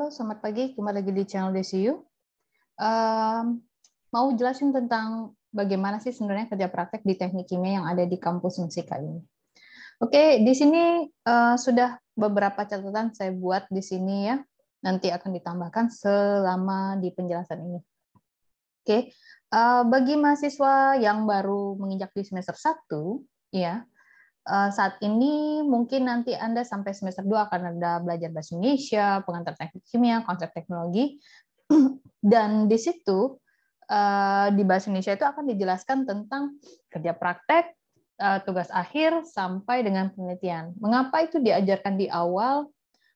Halo, selamat pagi. Kembali lagi di channel DCU. Um, mau jelasin tentang bagaimana sih sebenarnya kerja praktek di teknik kimia yang ada di kampus Musika ini. Oke, di sini uh, sudah beberapa catatan saya buat di sini ya. Nanti akan ditambahkan selama di penjelasan ini. Oke, uh, bagi mahasiswa yang baru menginjak di semester 1, ya, Eh, saat ini mungkin nanti Anda sampai semester 2 akan ada belajar bahasa Indonesia, pengantar teknik kimia, konsep teknologi. Dan di situ eh, di bahasa Indonesia itu akan dijelaskan tentang kerja praktek, eh, tugas akhir sampai dengan penelitian. Mengapa itu diajarkan di awal?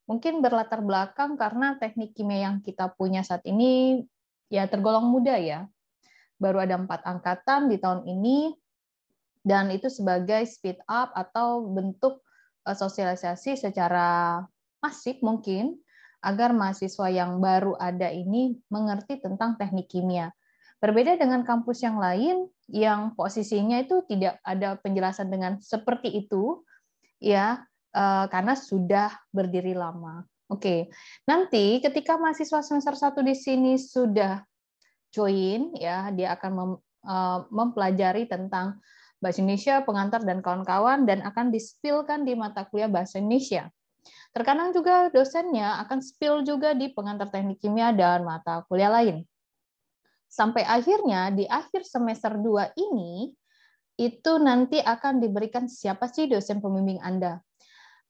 Mungkin berlatar belakang karena teknik kimia yang kita punya saat ini ya tergolong muda ya. Baru ada empat angkatan di tahun ini, dan itu sebagai speed up atau bentuk eh, sosialisasi secara masif mungkin agar mahasiswa yang baru ada ini mengerti tentang teknik kimia. Berbeda dengan kampus yang lain yang posisinya itu tidak ada penjelasan dengan seperti itu ya eh, karena sudah berdiri lama. Oke. Nanti ketika mahasiswa semester 1 di sini sudah join ya dia akan eh, mempelajari tentang Bahasa Indonesia, pengantar, dan kawan-kawan, dan akan dispilkan di mata kuliah Bahasa Indonesia. Terkadang juga dosennya akan spill juga di pengantar teknik kimia dan mata kuliah lain. Sampai akhirnya di akhir semester 2 ini, itu nanti akan diberikan siapa sih dosen pembimbing Anda.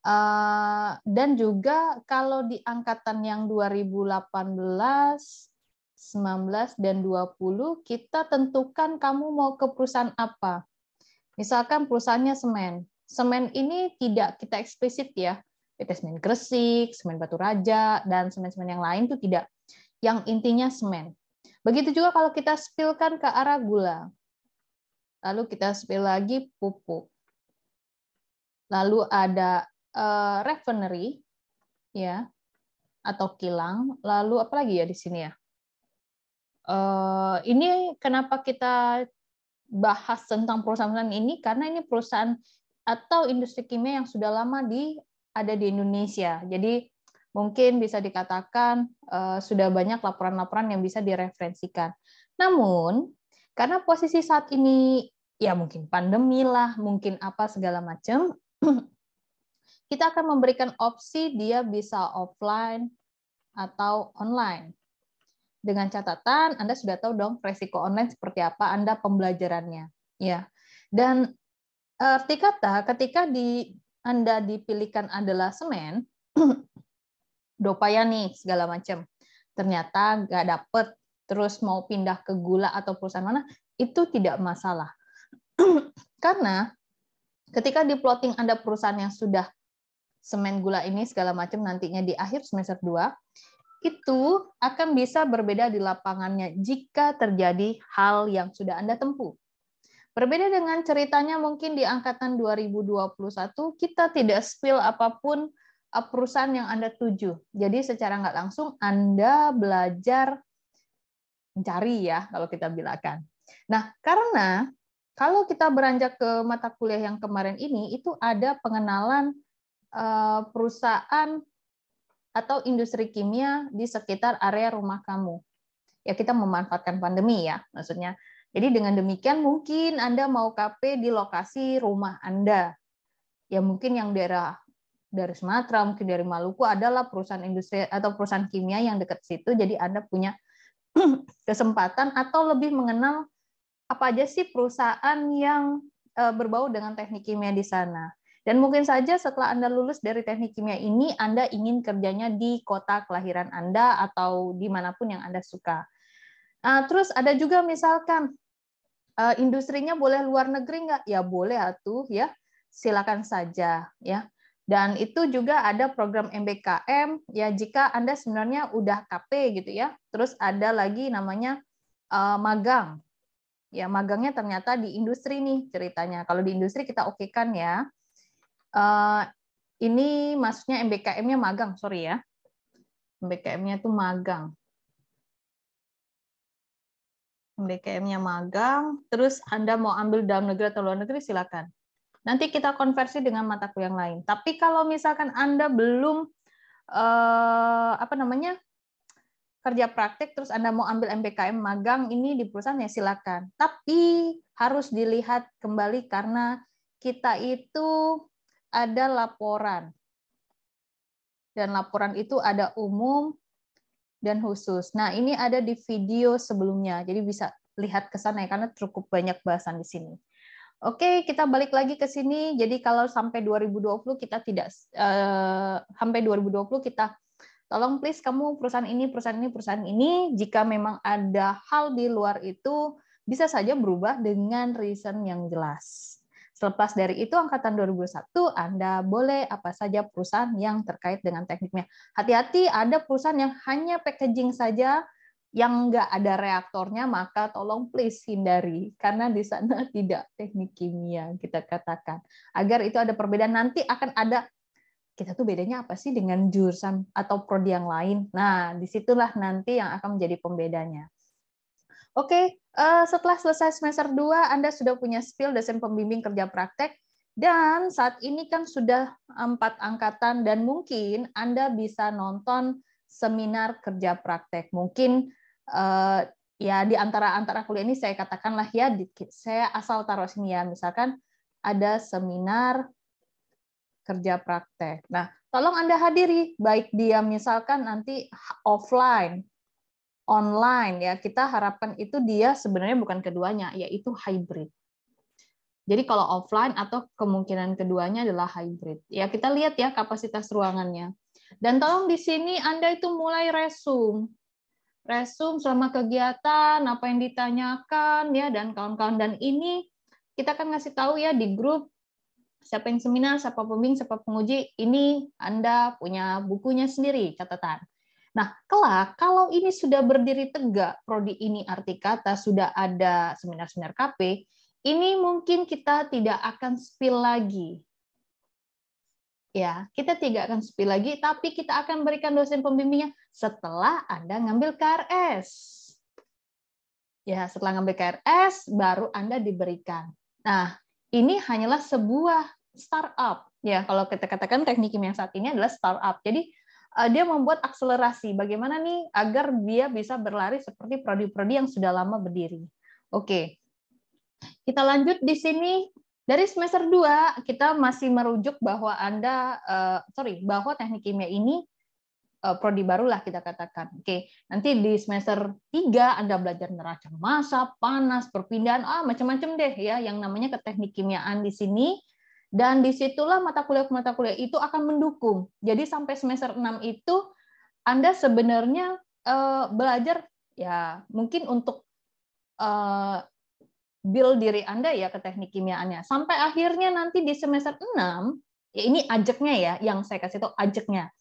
Eh, dan juga kalau di angkatan yang 2018, 19, dan 20, kita tentukan kamu mau ke perusahaan apa. Misalkan perusahaannya semen. Semen ini tidak kita eksplisit ya. PT Semen Gresik, Semen Batu Raja, dan semen-semen yang lain itu tidak. Yang intinya semen. Begitu juga kalau kita spilkan ke arah gula. Lalu kita spill lagi pupuk. Lalu ada uh, refinery, ya, atau kilang. Lalu apa lagi ya di sini ya? Uh, ini kenapa kita bahas tentang perusahaan-perusahaan ini karena ini perusahaan atau industri kimia yang sudah lama di ada di Indonesia. Jadi mungkin bisa dikatakan uh, sudah banyak laporan-laporan yang bisa direferensikan. Namun karena posisi saat ini ya mungkin pandemi lah, mungkin apa segala macam, kita akan memberikan opsi dia bisa offline atau online dengan catatan Anda sudah tahu dong resiko online seperti apa, Anda pembelajarannya. Ya. Dan eh, arti kata ketika di Anda dipilihkan adalah semen, dopaya nih segala macam. Ternyata nggak dapet, terus mau pindah ke gula atau perusahaan mana, itu tidak masalah. Karena ketika di plotting Anda perusahaan yang sudah semen gula ini segala macam nantinya di akhir semester 2, itu akan bisa berbeda di lapangannya jika terjadi hal yang sudah Anda tempuh. Berbeda dengan ceritanya mungkin di angkatan 2021, kita tidak spill apapun uh, perusahaan yang Anda tuju. Jadi secara nggak langsung Anda belajar mencari ya, kalau kita bilangkan. Nah, karena kalau kita beranjak ke mata kuliah yang kemarin ini, itu ada pengenalan uh, perusahaan atau industri kimia di sekitar area rumah kamu. Ya kita memanfaatkan pandemi ya maksudnya. Jadi dengan demikian mungkin Anda mau KP di lokasi rumah Anda. Ya mungkin yang daerah dari Sumatera, mungkin dari Maluku adalah perusahaan industri atau perusahaan kimia yang dekat situ. Jadi Anda punya kesempatan atau lebih mengenal apa aja sih perusahaan yang eh, berbau dengan teknik kimia di sana. Dan mungkin saja setelah Anda lulus dari teknik kimia ini, Anda ingin kerjanya di kota kelahiran Anda atau dimanapun yang Anda suka. Ah, terus ada juga misalkan eh, industrinya boleh luar negeri nggak? Ya boleh atuh ya, silakan saja ya. Dan itu juga ada program MBKM ya jika Anda sebenarnya udah KP gitu ya. Terus ada lagi namanya uh, magang. Ya magangnya ternyata di industri nih ceritanya. Kalau di industri kita oke kan ya. Eh, ini maksudnya MBKM-nya magang, sorry ya. MBKM-nya itu magang. MBKM-nya magang, terus Anda mau ambil dalam negeri atau luar negeri, silakan. Nanti kita konversi dengan mata kuliah yang lain. Tapi kalau misalkan Anda belum eh, apa namanya kerja praktik, terus Anda mau ambil MBKM magang ini di perusahaan ya silakan. Tapi harus dilihat kembali karena kita itu ada laporan. Dan laporan itu ada umum dan khusus. Nah, ini ada di video sebelumnya. Jadi bisa lihat ke sana ya, karena cukup banyak bahasan di sini. Oke, kita balik lagi ke sini. Jadi kalau sampai 2020 kita tidak eh, sampai 2020 kita tolong please kamu perusahaan ini, perusahaan ini, perusahaan ini jika memang ada hal di luar itu bisa saja berubah dengan reason yang jelas. Selepas dari itu angkatan 2001 Anda boleh apa saja perusahaan yang terkait dengan tekniknya. Hati-hati ada perusahaan yang hanya packaging saja yang enggak ada reaktornya maka tolong please hindari karena di sana tidak teknik kimia kita katakan agar itu ada perbedaan nanti akan ada kita tuh bedanya apa sih dengan jurusan atau prodi yang lain nah disitulah nanti yang akan menjadi pembedanya Oke, okay, uh, eh, setelah selesai semester 2, Anda sudah punya skill dosen pembimbing kerja praktek, dan saat ini kan sudah empat angkatan, dan mungkin Anda bisa nonton seminar kerja praktek. Mungkin uh, ya di antara antara kuliah ini saya katakanlah ya, saya asal taruh sini ya, misalkan ada seminar kerja praktek. Nah, tolong Anda hadiri, baik dia misalkan nanti offline online ya kita harapkan itu dia sebenarnya bukan keduanya yaitu hybrid. Jadi kalau offline atau kemungkinan keduanya adalah hybrid. Ya kita lihat ya kapasitas ruangannya. Dan tolong di sini Anda itu mulai resume, resume selama kegiatan, apa yang ditanyakan ya dan kawan-kawan dan ini kita akan ngasih tahu ya di grup siapa yang seminar, siapa pembimbing, siapa penguji, ini Anda punya bukunya sendiri catatan. Nah, kelak kalau ini sudah berdiri tegak, prodi ini arti kata sudah ada seminar-seminar KP, ini mungkin kita tidak akan spill lagi. Ya, kita tidak akan spill lagi, tapi kita akan berikan dosen pembimbingnya setelah Anda ngambil KRS. Ya, setelah ngambil KRS, baru Anda diberikan. Nah, ini hanyalah sebuah startup. Ya, kalau kita katakan teknik kimia saat ini adalah startup. Jadi, uh, dia membuat akselerasi. Bagaimana nih agar dia bisa berlari seperti prodi-prodi yang sudah lama berdiri. Oke. Kita lanjut di sini dari semester 2 kita masih merujuk bahwa Anda uh, sorry, bahwa teknik kimia ini uh, prodi barulah kita katakan. Oke, nanti di semester 3 Anda belajar neraca massa, panas, perpindahan, ah macam-macam deh ya yang namanya ke teknik kimiaan di sini dan disitulah mata kuliah-mata kuliah itu akan mendukung. Jadi sampai semester 6 itu Anda sebenarnya uh, belajar ya mungkin untuk uh, build diri Anda ya ke teknik kimiaannya. Sampai akhirnya nanti di semester 6, ya ini ajaknya ya, yang saya kasih tahu ajaknya.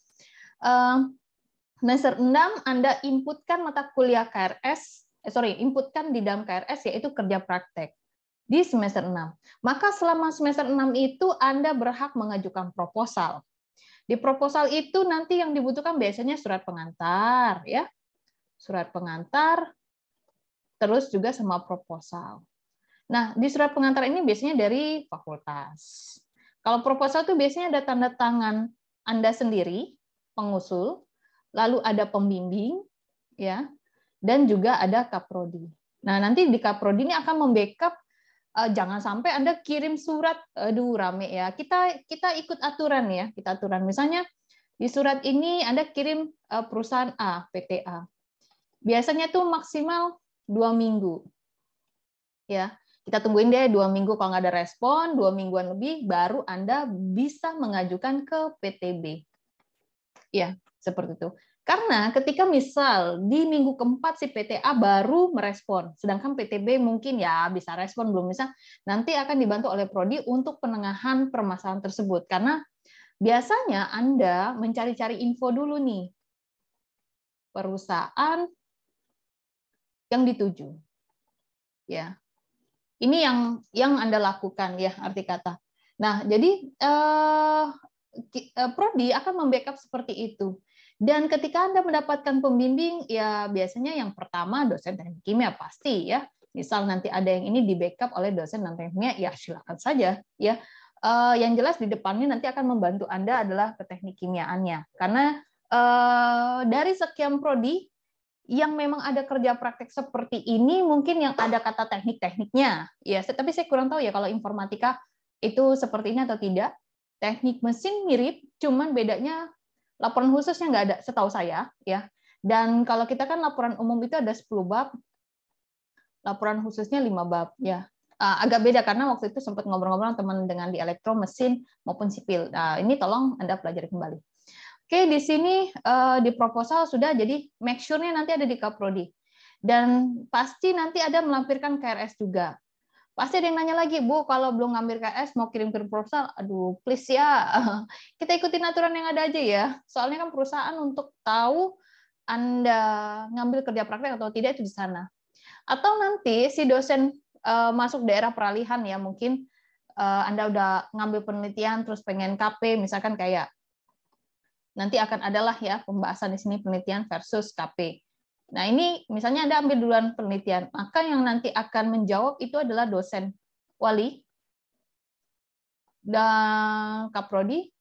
Uh, semester 6 Anda inputkan mata kuliah KRS, eh, sorry, inputkan di dalam KRS yaitu kerja praktek di semester 6. Maka selama semester 6 itu Anda berhak mengajukan proposal. Di proposal itu nanti yang dibutuhkan biasanya surat pengantar ya. Surat pengantar terus juga sama proposal. Nah, di surat pengantar ini biasanya dari fakultas. Kalau proposal itu biasanya ada tanda tangan Anda sendiri, pengusul, lalu ada pembimbing ya, dan juga ada kaprodi. Nah, nanti di kaprodi ini akan membackup uh, jangan sampai Anda kirim surat aduh rame ya. Kita kita ikut aturan ya, kita aturan misalnya di surat ini Anda kirim uh, perusahaan A, PT A Biasanya tuh maksimal dua minggu. Ya, kita tungguin deh dua minggu kalau nggak ada respon, dua mingguan lebih baru Anda bisa mengajukan ke PTB. Ya, seperti itu. Karena ketika misal di minggu keempat si PTA baru merespon, sedangkan PTB mungkin ya bisa respon belum bisa, nanti akan dibantu oleh prodi untuk penengahan permasalahan tersebut. Karena biasanya Anda mencari-cari info dulu nih perusahaan yang dituju. Ya. Ini yang yang Anda lakukan ya arti kata. Nah, jadi eh, eh prodi akan membackup seperti itu. Dan ketika Anda mendapatkan pembimbing, ya biasanya yang pertama dosen teknik kimia pasti ya. Misal nanti ada yang ini di backup oleh dosen non teknik kimia, ya silakan saja ya. Uh, yang jelas di depannya nanti akan membantu Anda adalah ke teknik kimiaannya. Karena uh, dari sekian prodi yang memang ada kerja praktek seperti ini mungkin yang ada kata teknik-tekniknya. Ya, tapi saya kurang tahu ya kalau informatika itu seperti ini atau tidak. Teknik mesin mirip, cuman bedanya Laporan khususnya nggak ada setahu saya ya. Dan kalau kita kan laporan umum itu ada 10 bab, laporan khususnya 5 bab ya. Ah, agak beda karena waktu itu sempat ngobrol-ngobrol teman dengan di elektro, mesin maupun sipil. Nah, ini tolong Anda pelajari kembali. Oke, di sini eh, di proposal sudah jadi make sure-nya nanti ada di Kaprodi. Dan pasti nanti ada melampirkan KRS juga. Pasti ada yang nanya lagi, Bu, kalau belum ngambil KS mau kirim-kirim proposal, aduh please ya, kita ikuti aturan yang ada aja ya. Soalnya kan perusahaan untuk tahu Anda ngambil kerja praktek atau tidak itu di sana. Atau nanti si dosen eh, masuk daerah peralihan ya, mungkin eh, Anda udah ngambil penelitian terus pengen KP, misalkan kayak nanti akan adalah ya pembahasan di sini penelitian versus KP. Nah, ini misalnya Anda ambil duluan penelitian, maka yang nanti akan menjawab itu adalah dosen wali dan kaprodi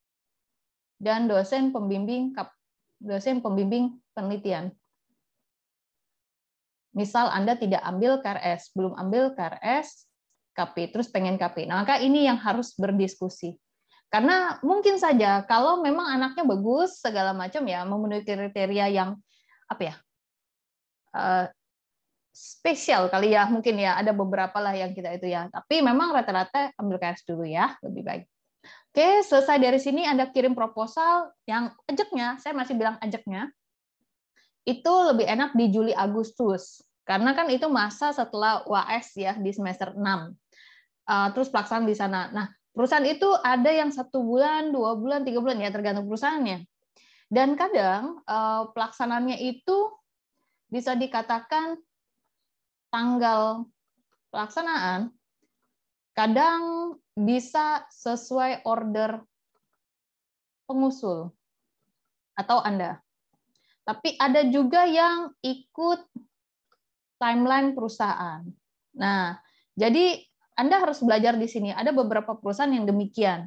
dan dosen pembimbing kap, dosen pembimbing penelitian. Misal Anda tidak ambil KRS, belum ambil KRS, KP, terus pengen KP. Nah, maka ini yang harus berdiskusi. Karena mungkin saja kalau memang anaknya bagus segala macam ya, memenuhi kriteria yang apa ya, Eh, spesial kali ya mungkin ya ada beberapa lah yang kita itu ya tapi memang rata-rata ambil KRS dulu ya lebih baik Oke, selesai dari sini Anda kirim proposal yang ajaknya, saya masih bilang ajaknya, itu lebih enak di Juli Agustus. Karena kan itu masa setelah UAS ya di semester 6. Eh, terus pelaksanaan di sana. Nah, perusahaan itu ada yang satu bulan, dua bulan, tiga bulan ya tergantung perusahaannya. Dan kadang eh, pelaksanaannya itu bisa dikatakan tanggal pelaksanaan kadang bisa sesuai order pengusul atau Anda. Tapi ada juga yang ikut timeline perusahaan. Nah, jadi Anda harus belajar di sini. Ada beberapa perusahaan yang demikian.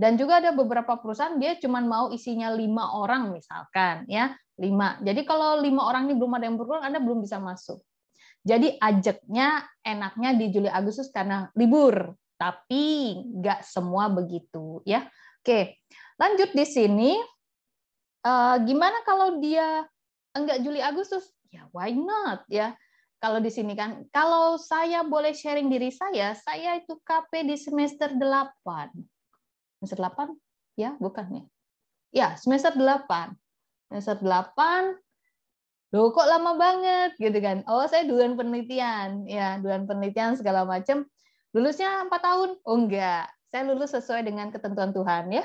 Dan juga ada beberapa perusahaan dia cuma mau isinya lima orang misalkan ya. 5. Jadi kalau lima orang ini belum ada yang berkurang, Anda belum bisa masuk. Jadi ajaknya enaknya di Juli Agustus karena libur, tapi nggak semua begitu ya. Oke, lanjut di sini. Uh, gimana kalau dia enggak Juli Agustus? Ya why not ya. Kalau di sini kan, kalau saya boleh sharing diri saya, saya itu KP di semester 8. Semester 8? Ya, bukan ya. Ya, semester 8. Semester 8, loh kok lama banget gitu kan. Oh saya duluan penelitian, ya duluan penelitian segala macam. Lulusnya empat tahun? Oh enggak, saya lulus sesuai dengan ketentuan Tuhan ya.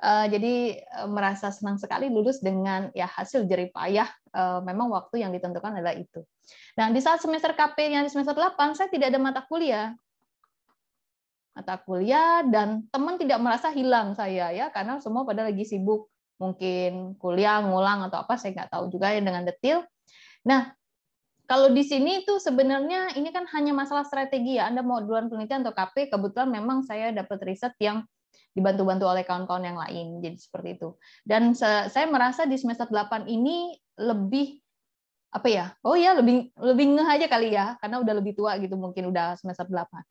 Eh, jadi eh, merasa senang sekali lulus dengan ya hasil jerih payah eh, memang waktu yang ditentukan adalah itu. Nah, di saat semester KP yang di semester 8 saya tidak ada mata kuliah. Mata kuliah dan teman tidak merasa hilang saya ya karena semua pada lagi sibuk mungkin kuliah ngulang atau apa saya nggak tahu juga ya dengan detail. Nah, kalau di sini itu sebenarnya ini kan hanya masalah strategi ya. Anda mau duluan penelitian atau KP, kebetulan memang saya dapat riset yang dibantu-bantu oleh kawan-kawan yang lain. Jadi seperti itu. Dan saya merasa di semester 8 ini lebih apa ya? Oh ya, lebih lebih ngeh aja kali ya karena udah lebih tua gitu mungkin udah semester 8.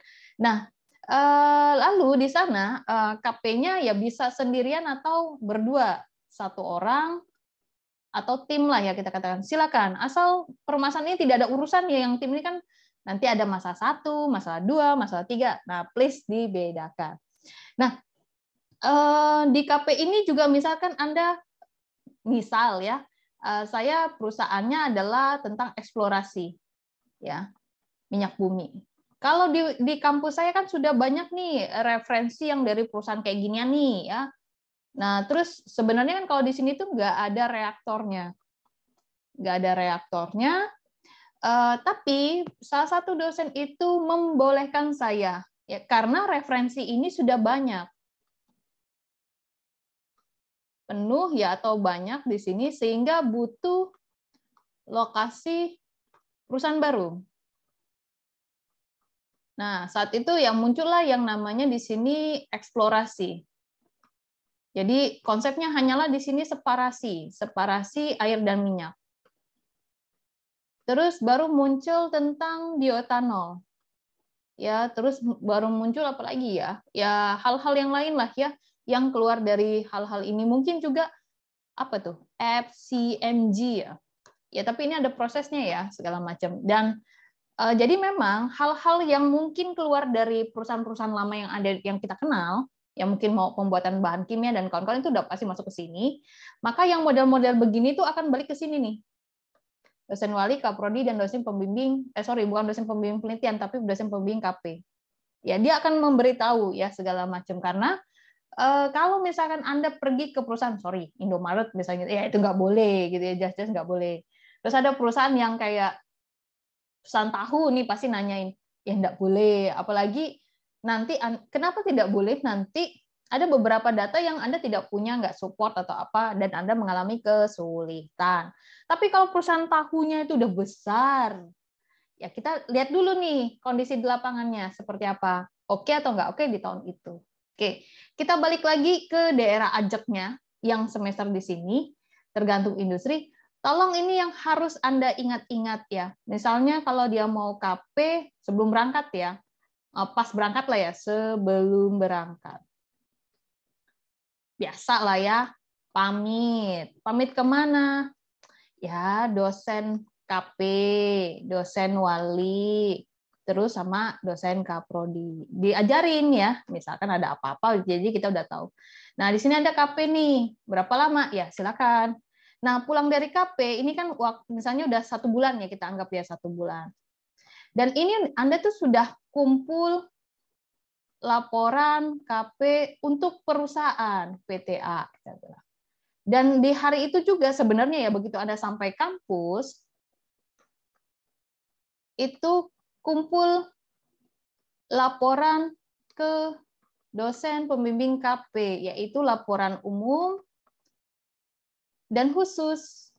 Nah, eh, lalu di sana eh, KP-nya ya bisa sendirian atau berdua satu orang atau tim lah ya kita katakan silakan asal permasalahan ini tidak ada urusan ya yang tim ini kan nanti ada masalah satu masalah dua masalah tiga nah please dibedakan nah eh, di KP ini juga misalkan anda misal ya eh, saya perusahaannya adalah tentang eksplorasi ya minyak bumi kalau di di kampus saya kan sudah banyak nih referensi yang dari perusahaan kayak ginian nih ya Nah, terus sebenarnya kan kalau di sini tuh nggak ada reaktornya. Nggak ada reaktornya, uh, tapi salah satu dosen itu membolehkan saya, ya, karena referensi ini sudah banyak. Penuh ya atau banyak di sini, sehingga butuh lokasi perusahaan baru. Nah, saat itu yang muncullah yang namanya di sini eksplorasi jadi konsepnya hanyalah di sini separasi, separasi air dan minyak. Terus baru muncul tentang bioetanol. Ya, terus baru muncul apa lagi ya? Ya hal-hal yang lain lah ya yang keluar dari hal-hal ini mungkin juga apa tuh? FCMG ya. Ya, tapi ini ada prosesnya ya segala macam. Dan eh, jadi memang hal-hal yang mungkin keluar dari perusahaan-perusahaan lama yang ada yang kita kenal yang mungkin mau pembuatan bahan kimia dan kawan-kawan itu udah pasti masuk ke sini. Maka yang model-model begini tuh akan balik ke sini nih. Dosen wali, kaprodi, dan dosen pembimbing, eh sorry, bukan dosen pembimbing penelitian, tapi dosen pembimbing KP. Ya, dia akan memberitahu ya segala macam karena eh, kalau misalkan Anda pergi ke perusahaan, sorry, Indomaret misalnya, ya itu nggak boleh gitu ya, jas-jas nggak boleh. Terus ada perusahaan yang kayak pesan tahu nih pasti nanyain, ya nggak boleh, apalagi nanti kenapa tidak boleh nanti ada beberapa data yang Anda tidak punya, nggak support atau apa, dan Anda mengalami kesulitan. Tapi kalau perusahaan tahunya itu udah besar, ya kita lihat dulu nih kondisi di lapangannya seperti apa. Oke atau nggak oke di tahun itu. Oke, kita balik lagi ke daerah ajaknya yang semester di sini, tergantung industri. Tolong ini yang harus Anda ingat-ingat ya. Misalnya kalau dia mau KP sebelum berangkat ya, Eh, pas berangkat lah ya, sebelum berangkat. Biasa lah ya, pamit. Pamit kemana? Ya, dosen KP, dosen wali, terus sama dosen kaprodi. Diajarin ya, misalkan ada apa-apa, jadi kita udah tahu. Nah, di sini ada KP nih, berapa lama? Ya, silakan. Nah, pulang dari KP, ini kan waktu, misalnya udah satu bulan ya, kita anggap ya satu bulan. Dan ini Anda tuh sudah kumpul laporan KP untuk perusahaan PTA. Gitu. Dan di hari itu juga sebenarnya ya begitu Anda sampai kampus, itu kumpul laporan ke dosen pembimbing KP, yaitu laporan umum dan khusus.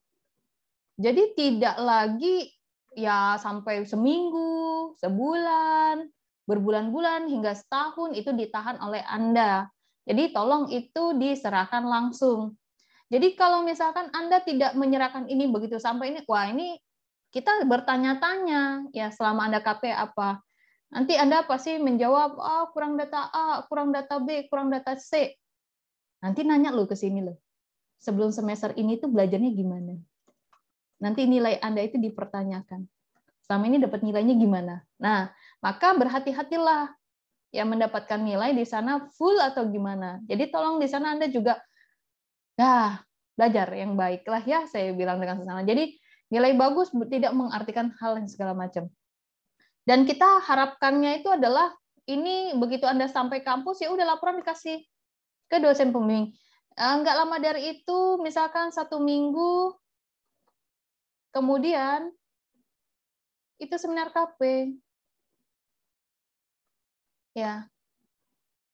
Jadi tidak lagi ya sampai seminggu, sebulan, berbulan-bulan hingga setahun itu ditahan oleh Anda. Jadi tolong itu diserahkan langsung. Jadi kalau misalkan Anda tidak menyerahkan ini begitu sampai ini, wah ini kita bertanya-tanya ya selama Anda KP apa. Nanti Anda pasti menjawab, ah oh, kurang data A, kurang data B, kurang data C. Nanti nanya lu ke sini loh. Sebelum semester ini tuh belajarnya gimana? Nanti nilai Anda itu dipertanyakan. Selama ini dapat nilainya gimana? Nah, maka berhati-hatilah yang mendapatkan nilai di sana full atau gimana. Jadi tolong di sana Anda juga ya belajar yang baiklah ya saya bilang dengan sesama. Jadi nilai bagus tidak mengartikan hal yang segala macam. Dan kita harapkannya itu adalah ini begitu Anda sampai kampus ya udah laporan dikasih ke dosen pembimbing. Enggak eh, lama dari itu misalkan satu minggu Kemudian itu seminar KP. Ya.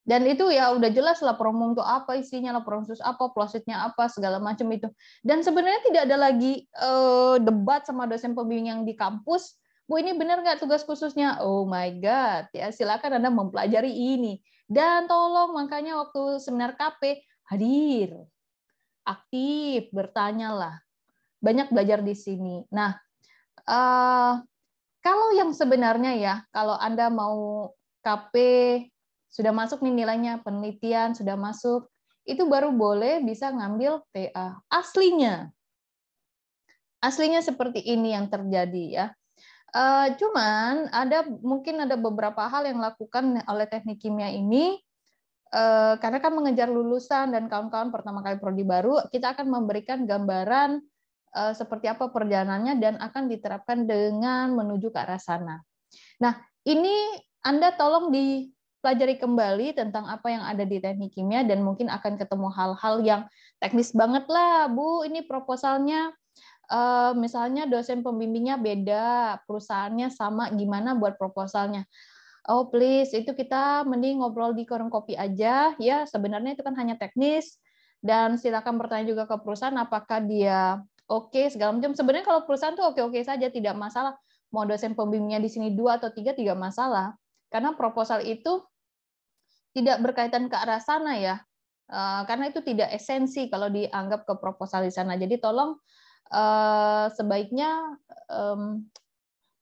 Dan itu ya udah jelas lah promo untuk apa isinya lah, promsus apa, closetnya apa, segala macam itu. Dan sebenarnya tidak ada lagi uh, debat sama dosen pembimbing yang di kampus. Bu ini benar nggak tugas khususnya? Oh my god, ya silakan anda mempelajari ini. Dan tolong makanya waktu seminar KP hadir, aktif, bertanyalah banyak belajar di sini. Nah, uh, kalau yang sebenarnya ya, kalau Anda mau KP sudah masuk nih nilainya, penelitian sudah masuk, itu baru boleh bisa ngambil TA. Aslinya, aslinya seperti ini yang terjadi ya. Uh, cuman ada mungkin ada beberapa hal yang lakukan oleh teknik kimia ini uh, karena kan mengejar lulusan dan kawan-kawan pertama kali prodi baru kita akan memberikan gambaran Eh, seperti apa perjalanannya dan akan diterapkan dengan menuju ke arah sana. Nah, ini Anda tolong dipelajari kembali tentang apa yang ada di teknik kimia dan mungkin akan ketemu hal-hal yang teknis banget lah, Bu. Ini proposalnya eh, misalnya dosen pembimbingnya beda, perusahaannya sama, gimana buat proposalnya? Oh please, itu kita mending ngobrol di korong kopi aja, ya sebenarnya itu kan hanya teknis, dan silakan bertanya juga ke perusahaan apakah dia oke okay, segala macam. Sebenarnya kalau perusahaan tuh oke-oke okay -okay saja, tidak masalah. Mau dosen pembimbingnya di sini dua atau tiga, tidak masalah. Karena proposal itu tidak berkaitan ke arah sana ya, eh, karena itu tidak esensi kalau dianggap ke proposal di sana. Jadi tolong eh, sebaiknya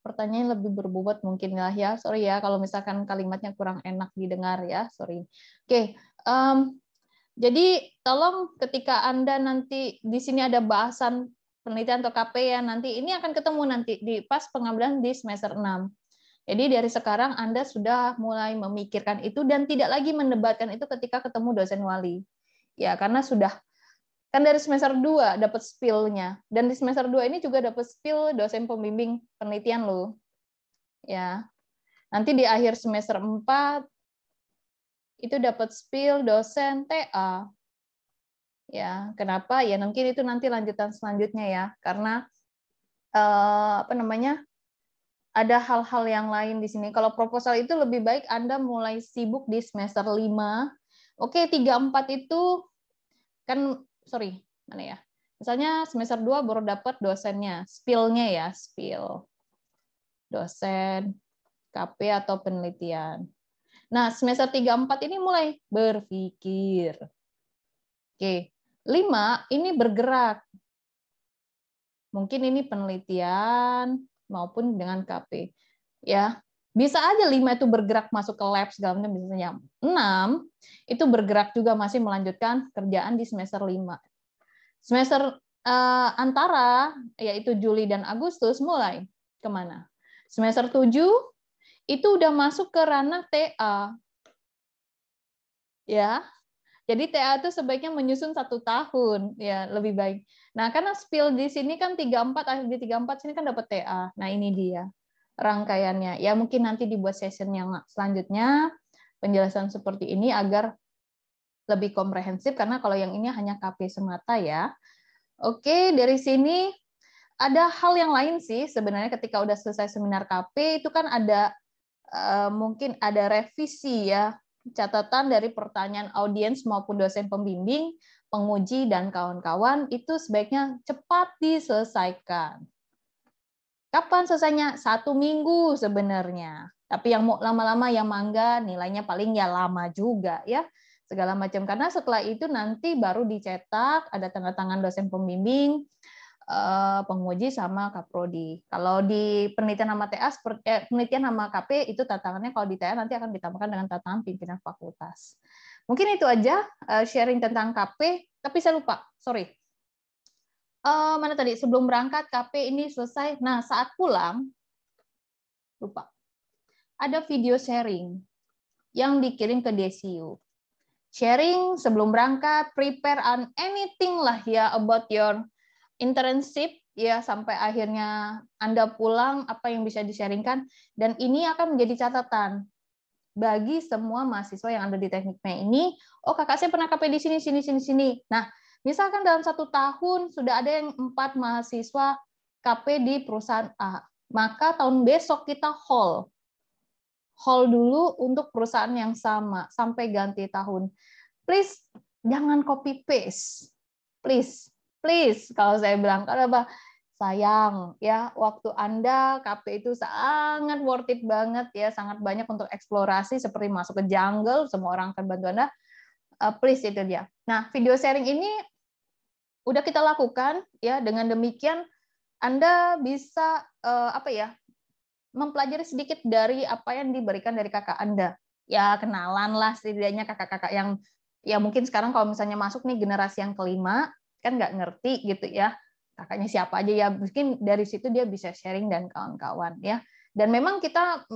pertanyaan lebih berbobot mungkin lah ya. Sorry ya kalau misalkan kalimatnya kurang enak didengar ya. Sorry. Oke. Okay. jadi tolong ketika Anda nanti di sini ada bahasan penelitian atau KP ya nanti ini akan ketemu nanti di pas pengambilan di semester 6. Jadi dari sekarang Anda sudah mulai memikirkan itu dan tidak lagi mendebatkan itu ketika ketemu dosen wali. Ya, karena sudah kan dari semester 2 dapat spill-nya dan di semester 2 ini juga dapat spill dosen pembimbing penelitian lo. Ya. Nanti di akhir semester 4 itu dapat spill dosen TA ya kenapa ya mungkin itu nanti lanjutan selanjutnya ya karena eh, apa namanya ada hal-hal yang lain di sini kalau proposal itu lebih baik anda mulai sibuk di semester 5 oke tiga empat itu kan sorry mana ya misalnya semester dua baru dapat dosennya spillnya ya spill dosen KP atau penelitian nah semester 3 empat ini mulai berpikir Oke, Lima, ini bergerak. Mungkin ini penelitian maupun dengan KP. Ya, bisa aja lima itu bergerak masuk ke lab segala macam misalnya. Enam itu bergerak juga masih melanjutkan kerjaan di semester lima. Semester uh, antara yaitu Juli dan Agustus mulai kemana? Semester tujuh itu udah masuk ke ranah TA. Ya, jadi TA itu sebaiknya menyusun satu tahun, ya lebih baik. Nah, karena spill di sini kan 34, akhir di tiga empat sini kan dapat TA. Nah, ini dia rangkaiannya. Ya, mungkin nanti dibuat session yang selanjutnya, penjelasan seperti ini agar lebih komprehensif, karena kalau yang ini hanya KP semata ya. Oke, dari sini ada hal yang lain sih sebenarnya ketika udah selesai seminar KP itu kan ada eh, mungkin ada revisi ya catatan dari pertanyaan audiens maupun dosen pembimbing, penguji, dan kawan-kawan itu sebaiknya cepat diselesaikan. Kapan selesainya? Satu minggu sebenarnya. Tapi yang mau lama-lama yang mangga nilainya paling ya lama juga ya segala macam karena setelah itu nanti baru dicetak ada tanda tangan dosen pembimbing Eh, penguji sama kaprodi. Kalau di penelitian nama TA eh, penelitian nama KP itu tantangannya kalau di TA nanti akan ditambahkan dengan tantangan pimpinan fakultas. Mungkin itu aja eh, sharing tentang KP, tapi saya lupa, sorry. mana tadi sebelum berangkat KP ini selesai. Nah saat pulang lupa ada video sharing yang dikirim ke DCU. Sharing sebelum berangkat, prepare on anything lah ya about your internship ya sampai akhirnya Anda pulang apa yang bisa disharingkan dan ini akan menjadi catatan bagi semua mahasiswa yang ada di teknik me ini, oh kakak saya pernah KP di sini, sini, sini, sini. Nah, misalkan dalam satu tahun sudah ada yang empat mahasiswa KP di perusahaan A, maka tahun besok kita hold. Hold dulu untuk perusahaan yang sama, sampai ganti tahun. Please, jangan copy paste. Please, please kalau saya bilang kalau apa sayang ya waktu Anda KP itu sangat worth it banget ya sangat banyak untuk eksplorasi seperti masuk ke jungle semua orang akan bantu Anda eh, please itu dia nah video sharing ini udah kita lakukan ya dengan demikian Anda bisa uh, apa ya mempelajari sedikit dari apa yang diberikan dari kakak Anda ya kenalan lah setidaknya kakak-kakak yang ya mungkin sekarang kalau misalnya masuk nih generasi yang kelima kan nggak ngerti gitu ya kakaknya siapa aja ya mungkin dari situ dia bisa sharing dan kawan-kawan ya dan memang kita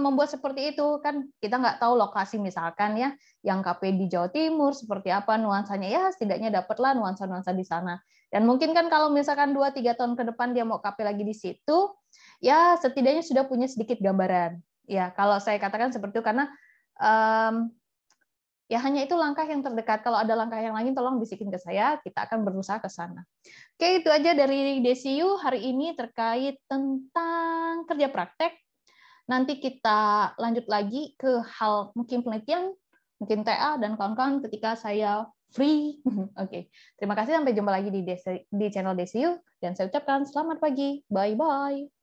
membuat seperti itu kan kita nggak tahu lokasi misalkan ya yang KP di Jawa Timur seperti apa nuansanya ya setidaknya dapatlah nuansa-nuansa di sana dan mungkin kan kalau misalkan 2 tiga tahun ke depan dia mau KP lagi di situ ya setidaknya sudah punya sedikit gambaran ya kalau saya katakan seperti itu karena um, Ya hanya itu langkah yang terdekat. Kalau ada langkah yang lain, tolong bisikin ke saya. Kita akan berusaha ke sana. Oke, itu aja dari DCU hari ini terkait tentang kerja praktek. Nanti kita lanjut lagi ke hal mungkin penelitian, mungkin TA, dan kawan-kawan ketika saya free. Oke, okay. terima kasih. Sampai jumpa lagi di, DC, di channel DCU. Dan saya ucapkan selamat pagi. Bye-bye.